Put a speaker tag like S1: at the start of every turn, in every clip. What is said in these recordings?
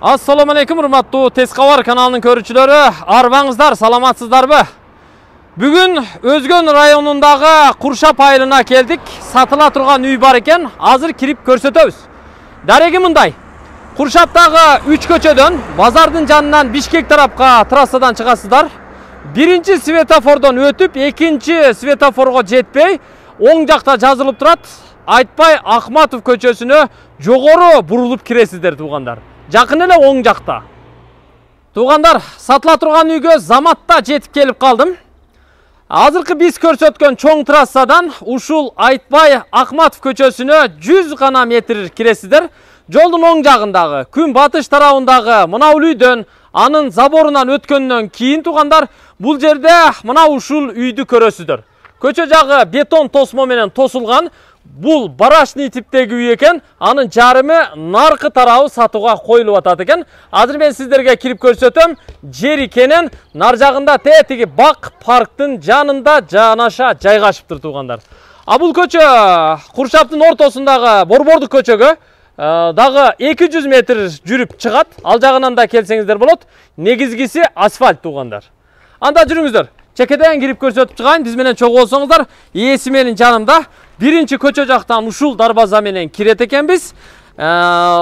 S1: Ассаламу алейкум, урматтуу Тез каналының каналынын арбаңыздар, арбаңыздар, саламатсыздарбы? Бүгін Өзгөн районындағы Куршап айылына келдік, Сатыла тұрған үй бар екен, азыр кирип көрсөтөбүз. Дареги мындай. Құршаптағы 3 көчөдөн базардың жанынан Бишкек тарапқа трассадан чыгасыздар. Биринчи светофордон өтіп экинчи светофорға жетпей, оң жақта жазылып тұрат Айтпай Ахматов көчөсүнө жогору бурулуп киресиздер туугандар жақын эле оң жақта туғандар сатыла тұрған үйге заматта жетіп келіп қалдым азыркы біз көрсеткен чоң трассадан ушул айтбай Ақматов көчөсүнө 100 қана метр киресиздер Жолдың оң жағындағы күн батыш тарауындағы мына анын заборунан өткөндөн кейін туугандар бұл жерде мына ушул үйді көрөсүздөр көчө жағы бетон тосмо менен бұл барашный типтегі үй екен аның жарымы нарқы тарауы сатуға қойылып атады екен азыр мен сіздерге келіп көрсетім жер екенін нар жағында тетігі бақ парктын жанында жанаша жайгашып тұр туугандар а бул көчө құршаптың ортосундагы борбордук көчөгө э, дағы 200 метр жүріп шығат, ал жағынан да келсеңиздер болот Негізгісі асфальт туғандар. анда жүріңіздер чекеден кирип көрсетіп шығайын, биз менен чогуу болсоңуздар жанымда биринчи көчө жактан ушул дарбаза менен кирет экенбиз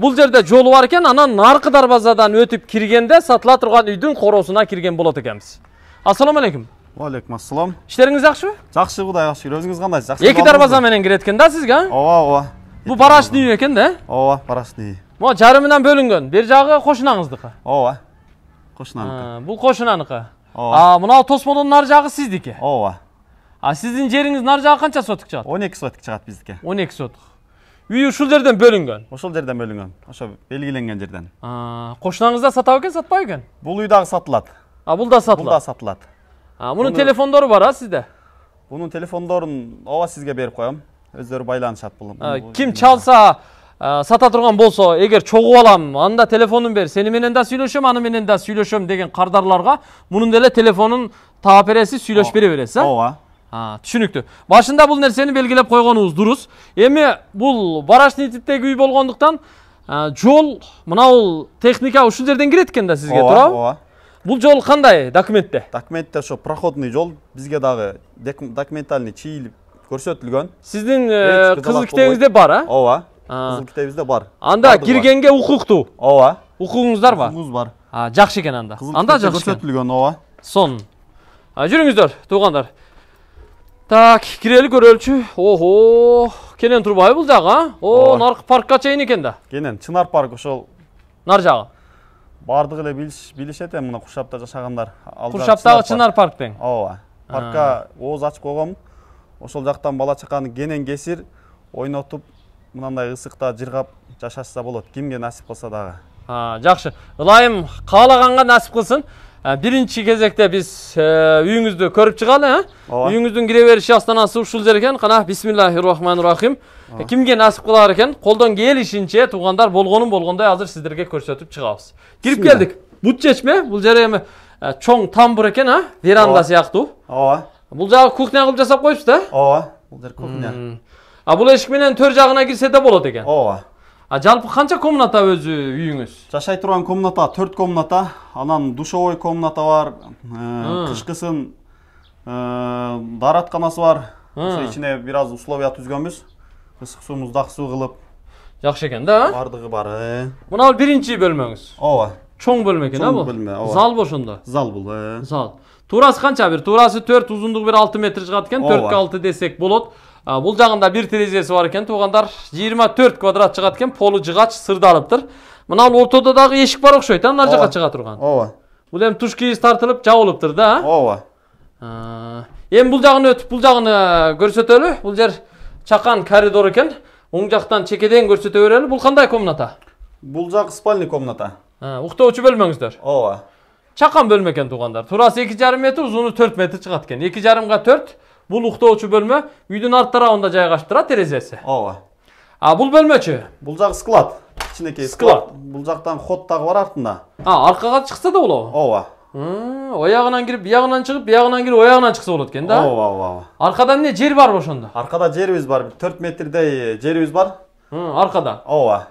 S1: бул жерде жолу бар экен анан наркы дарбазадан өтүп киргенде сатыла турган үйдүн короосуна кирген болот экенбиз ассалому алейкум алейкум ассалам иштериңиз жакшыбы жакшы кудайга шүгүр өзүңүз кандайсыз жакшы эки дарбаза менен кирет экен да сизге а ооба ооба бул барашный үй экен да ооба барашный үй могу жарымынан бөлүнгөн бир жагы кошунаңыздыкы ооба кошунаныкы ә, бул кошунаныкы а мынау тосмодонун нары жагы сиздики ооба а сіздің жеріңіз нар жағы қанша сотық шығады он эки сотық шығады биздики. он эки сотық үй ушул жерден бөлінген ошол жерден бөлінген ошо белгиленген жерден кошунаңыз да сатабы экен сатпайбы экен бул үй дагы сатылат а бул да сатылат бул да сатылат мунун телефондору бар а сизде бунун телефондорун ооба сизге берип коем өздөрү байланышат бул ким чалса сата турган болсо эгер чогуп алам анда телефонун бер сени менен да сүйлөшөм аны менен да сүйлөшөм деген кардарларга мунун деле телефонун таап бересиз сүйлөшүп бере бересиз а ооба А, түшүнүктүү. Башында бул нерсени белгилеп койгонубуз дурус. Эми бул барашный типтеги үй болгондуктан жол мына бул техника ушул жерден кирет экен да сизге, туурабы? Ооба. Бул жол кандай документте? Документте ошо проходный жол бизге дагы документальный чийилип көрсөтүлгөн. Сиздин кызыл китебиңизде бар, а? Ооба. Кызыл китебибизде бар. Анда киргенге укуктуу. Ооба. Укугуңуздар бар? Укугуңуз бар. жакшы экен анда. Анда жакшы көрсөтүлгөн, ооба. сонун Жүрүңүздөр, туугандар. Так, кирели көрөлчү. Ого, кенен турбайбы бул жагы, О, наркы паркка чейин экен да. Кенен Чынар парк ошол нар жагы. Бардыгы эле билиш билишет эми мына Куршапта жашагандар. Куршаптагы Чынар парк тең. Ооба. Паркка ооз ачып койгом. Ошол жактан бала чаканы кенен кесир ойнотуп мынандай ысыкта жыргап жашашса болот. Кимге насип кылса дагы. А, жакшы. Ылайым каалаганга насип кылсын биринчи кезекте биз үйүңүздү көрүп чыгалы э үйүңүздүн кире бериш астанасы ушул жер экен кана бисмиллахи рахманир рахим кимге насип кылар экен колдон келишинче туугандар болгонун болгондой азыр сиздерге көрсөтүп чыгабыз кирип келдик бут чечме бул жер эми чоң тамбур экен а веранда сыяктуу ооба бул жагы кухня кылып жасап коюпсуз да ооба бул жер кухня а бул эшик менен төр жагына кирсе да болот экен ооба а жалпы канча комната өзү үйүңүз жашай турган комната төрт комната анан душевой комната бар кышкысын дааратканасы бар ошо ичине бир аз условия түзгөнбүз ысык суу муздак суу кылып жакшы экен да баардыгы бар мына бул биринчи бөлмөңүз ооба чоң бөлмө экен а бул чоң бөлмө ооба зал ошондо зал бул зал туурасы канча бир туурасы төрт узундугу бир алты метр чыгат экен төрткө алты десек болот бұл жағында бір терезесі бар екен туғандар 24 квадрат шығады екен полы жығач сырдалып тұр мынау ортода дагы эшик бар окшойт а мына жака чыга турган ооба бул эми туш кийиз тартылып жабылып да да ооба эми бул жагын өтүп бул жагын көрсөтөлү бул жер чакан коридор экен оң жақтан чекеден көрсөтө берели бул кандай комната бул жак спальный комната уктоочу бөлмөңүздөр ооба чакан бөлмө экен туугандар туурасы эки жарым метр узуну төрт метр чыгат экен эки жарымга төрт бул уктоочу бөлмө үйдүн арт тарабында жайгашып турат терезеси ооба а бул бөлмөчү бул жагы склад кичинекей склад бул жактан ход дагы бар артында а аркага чыкса да болобу ооба оягынан кирип биягынан чыгып биягынан кирип оягынан чыкса болот экен да ооба ооба ооба аркада эмне жер барбы ошондо аркада жерибиз бар төрт метрдей жерибиз бар аркада ооба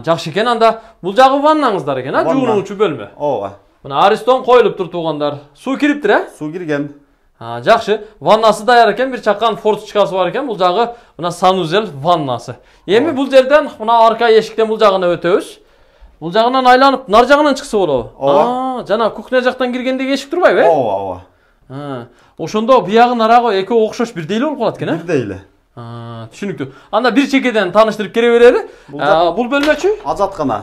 S1: жакшы экен анда бул жагы ваннаңыздар экен а жуунуучу бөлмө ооба мына аристон коюлуптур туугандар суу кириптир а? суу кирген жақсы ваннасы даяр екен бир чакан форточкасы бар экен бул жагы мына санузел ваннасы эми бул жерден мына арка эшиктен бул жагына өтөбүз бул жагынан айланып нар жагынан чыкса болобу ооба жана кухня жактан киргендеги эшик турбайбы э ооба ооба ошондо биягы нарагы экөө окшош бирдей эле болуп калат экен э бирдей эле түшүнүктүү анда бир чекеден тааныштырып кире берели бул бөлмөчү қана.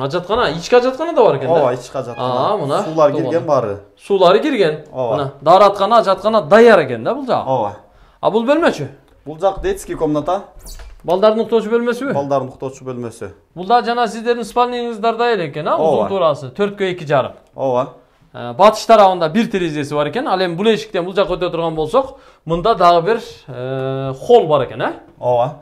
S1: ажаткана ички ажаткана да бар экен да ооба ички ажаткана мына суулар кирген баары суулары кирген ооба мына даараткана ажаткана даяр экен да бул жагы ооба а бул бөлмөчү бул жак детский комната балдардын уктоочу бөлмөсүбү балдардын уктоочу бөлмөсү бул дагы жана сиздердин спальныйыңыздардай эле экен а узун туурасы төрткө эки жарым ооба батыш тарабында бир терезеси бар экен ал эми бул эшиктен бул жака өтө турган болсок мында дагы бир холл бар экен э ооба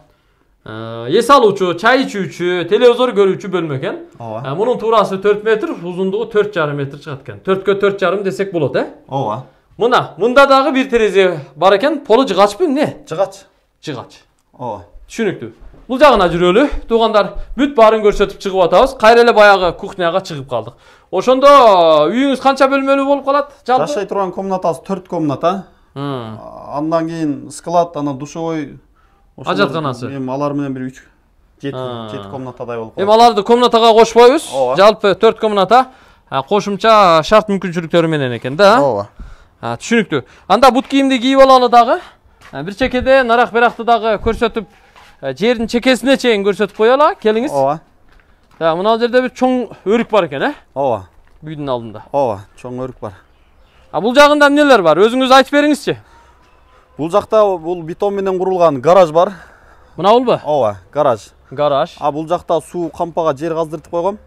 S1: эс алуучу чай ичүүчү телевизор көрүүчү бөлмө экен ооба мунун туурасы төрт метр узундугу төрт жарым метр чыгат экен төрткө төрт жарым десек болот э ооба мына мында дагы бир терезе бар экен полу жыгачпы эмне жыгач жыгач ооба түшүнүктүү бул жагына жүрөлү туугандар бүт баарын көрсөтүп чыгып атабыз кайра эле баягы кухняга чыгып калдык ошондо үйүңүз канча бөлмөлүү болуп калат жалпы жашай турган комнатабыз төрт комната андан кийин склад анан душевой ажат канасы эми алар менен бир үч жети комнатадай болуп калат эми аларды комнатага кошпойбуз ооба жалпы төрт комната кошумча шарт мүмкүнчүлүктөрү менен экен да ооба түшүнүктүү анда бут кийимди кийип алалы дагы бир чекеде нарак беракты дагы көрсөтүп жердин чекесине чейин көрсөтүп коелу келиңиз ооба да мына жерде бир чоң өрүк бар экен э ооба үйдүн алдында ооба чоң өрүк бар а бул жагында эмнелер бар өзүңүз айтып бериңизчи бұл жақта бұл бетонменен құрылған гараж бар мына ол ба ооба гараж гараж а бұл жақта су қампаға жер қаздыртып қойғам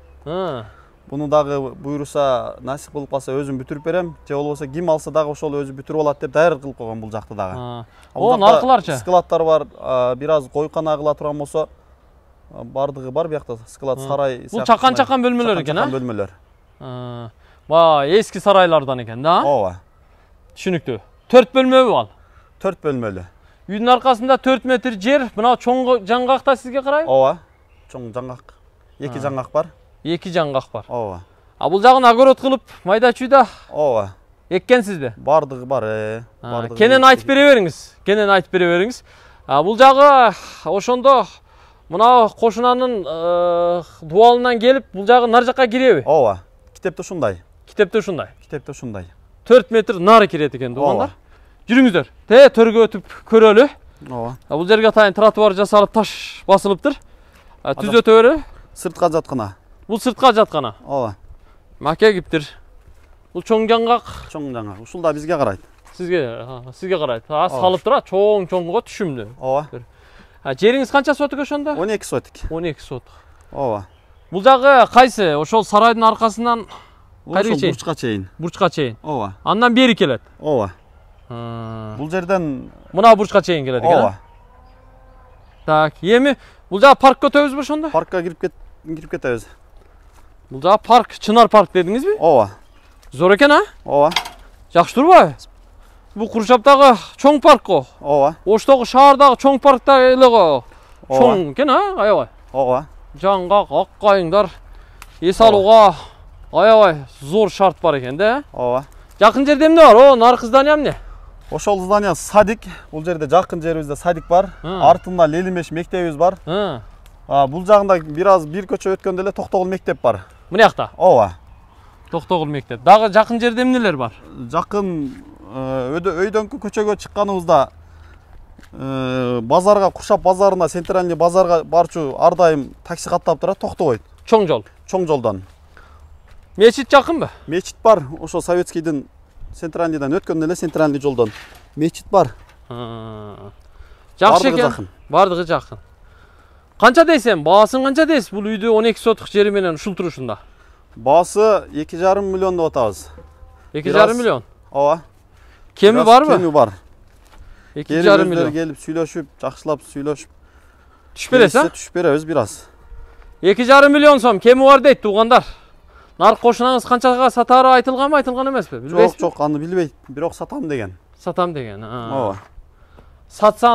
S1: бұны дағы бұйырса нәсіп болып қалса өзім бүтіріп берем же болбосо ким алса дагы ошол өзі бүтүрүп алат деп даяр кылып қойған бул жакта дагы о аркыларчы складтар бар бир аз койкана кыла турган бардығы баардыгы бар биякта склад сарай бул чакан чакан бөлмөлөр экен а бөлмөлөр баягы эски сарайлардан экен да ооба түшүнүктүү төрт бөлмөбү ал төрт бөлмелі үйдің арқасында төрт метр жер мынау чоң жаңгак да сизге карай ооба чоң жаңғақ эки жаңғақ бар екі жаңғақ бар ооба а бул жагын огород кылып майда чүйдө ооба эккенсизби бардығы бар э. кенен айтып бере бериңиз кенен айтып бере бериңиз бұл жағы ошондо мынау кошунанын э, дуалынан келіп бұл жағы нар жаққа киреби ооба китепте ушундай китепте ушундай китепте ушундай төрт метр нары кирет экен жүріңіздер те төрге өтіп көрөлү ооба бул жерге атайын тротуар жасалып таш басылыптыр түз өтө береби сыртка жаткана бул сыртка жаткана ооба маке киптир бул чоң жаңгак чоң жаңгак ушул да бизге карайт сизге сизге карайт салып турат чоң чоңго түшүмдү ооба жериңиз канча соток ошондо он эки сотик он эки соток ооба бул жагы кайсы ошол сарайдын аркасынан кайраге чейин бурчка чейин бурчка чейин ооба андан бери келет ооба бұл жерден мына бурчка чейин келеді екен ооба так эми бул жагы паркка өтөбүзбү ошондо паркка кирип кирип кетебиз бул жагы парк чынар парк дедиңизби ооба зор экен а ооба жакшы турбайбы бул куршаптагы чоң парк ко ооба оштогу шаардагы чоң паркта эле го чоң экен а аябай ооба жаңгак ак кайыңдар эс алууга аябай зор шарт бар экен да ооба жакын жерде эмне бар о наркыз даниям эмне ошол здание садик бул жерде жакын жерибизде садик бар артында лелимеш мектебибиз бар бул жагында бир аз бир көчө өткөндө эле токтогул мектеп бар жакта. ооба токтогул мектеп дагы жакын жерде эмнелер бар жакын өйдөңкү көчөгө чыкканыбызда базарга куршап базарына центральный базарга барчу ар дайым такси каттап турат токтобойт чоң жол чоң жолдон мечит жакынбы мечит бар ошо советскийдин центральныйдан өткенде эле центральный жолдон мечит бар жакшы экен баардыгы жакын канча дейсен баасын канча дейсиз бул үйдү он эки соток жери менен ушул турушунда баасы эки жарым миллион деп атабыз эки жарым миллион ооба кеми барбы кеми бар эки жарым миллион келип сүйлөшүп жакшылап сүйлөшүп түшүп бересиз түшүп беребиз бир аз эки жарым миллион сом кеми бар дейт туугандар нарық қошынаңыз қаншаға сатары айтылған ба айтылған емес пе жоқ жоқ аны білбейді бирок сатам деген сатам деген ооба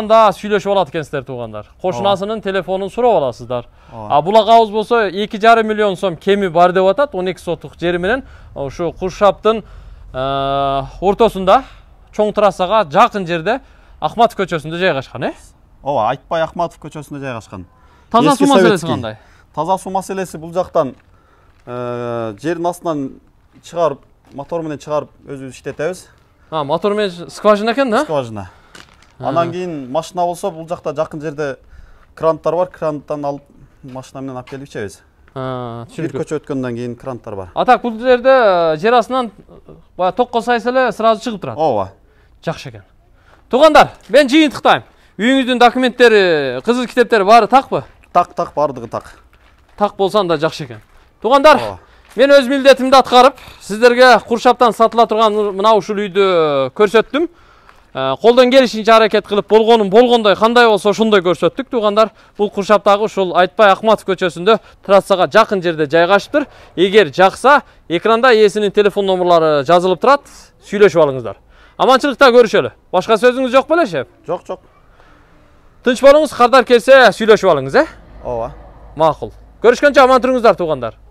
S1: да сүйлөшүп алат экенсиздер туугандар кошунасынын телефонун сурап аласыздар а бул агабыз болсо эки жарым миллион сом кеми бар деп атат он эки сотук жери менен ушу куршаптын ортосунда чоң трассага жакын жерде ахматов көчөсүндө жайгашкан э ооба айтпай ахматов көчөсүндө жайгашкан таза суу маселеси кандай таза суу маселеси бул жактан ә, жердің астынан шығарып менен шығарып өзүбүз иштетебиз а мотормен скважина екен да скважина анан кейін машина болса бұл жақта жақын жерде кранттар бар кранттан алып машинамен алып келіп А, бир көчө өткөндөн кийин кранттар бар а так бул жерде э, жер астынан э, баягы токко сайса эле сразу чыгып турат ооба жакшы экен туугандар мен жыйынтыктайм үйүңүздүн документтери кызыл китептери баары такпы так так баардыгы так так болсо анда жакшы экен туғандар мен өз міндетімді атқарып сіздерге құршаптан сатыла тұрған мынау ұшыл үйді көрсеттім ә, қолдан келишинче аракет кылып болгонун болгондой қандай болсо ошондой көрсөттүк туугандар бұл құршаптағы ушул Айтпай акматов көчөсүндө трассага жақын жерде жайгашыптыр эгер жақса экранда ээсинин телефон номерлары жазылып турат сүйлөшүп алыңыздар аманчылыкта көрүшөлү башка сөзүңүз жок беле шеф жок жок тынч болуңуз кардар келсе сүйлөшүп алыңыз э ә? ооба макул көрүшкөнчө аман туруңуздар туугандар